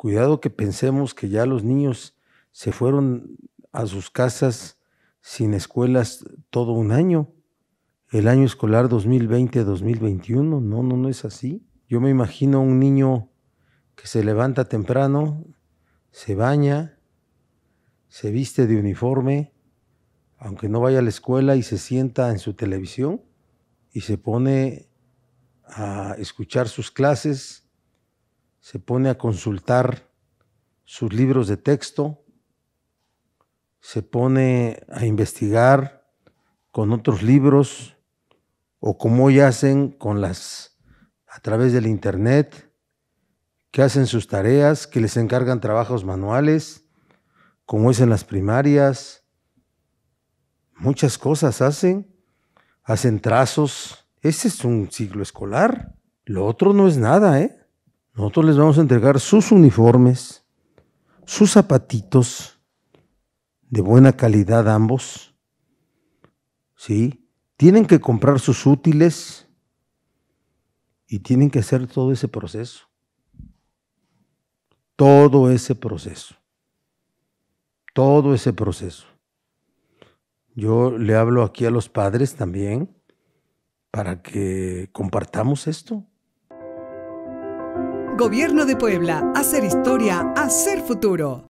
Cuidado que pensemos que ya los niños se fueron a sus casas sin escuelas todo un año, el año escolar 2020-2021. No, no, no es así. Yo me imagino un niño que se levanta temprano, se baña, se viste de uniforme, aunque no vaya a la escuela y se sienta en su televisión y se pone a escuchar sus clases se pone a consultar sus libros de texto, se pone a investigar con otros libros o como hoy hacen con las a través del internet, que hacen sus tareas, que les encargan trabajos manuales, como es en las primarias. Muchas cosas hacen, hacen trazos. Ese es un ciclo escolar. Lo otro no es nada, ¿eh? Nosotros les vamos a entregar sus uniformes, sus zapatitos de buena calidad ambos. ¿Sí? Tienen que comprar sus útiles y tienen que hacer todo ese proceso. Todo ese proceso. Todo ese proceso. Yo le hablo aquí a los padres también para que compartamos esto. Gobierno de Puebla. Hacer historia, hacer futuro.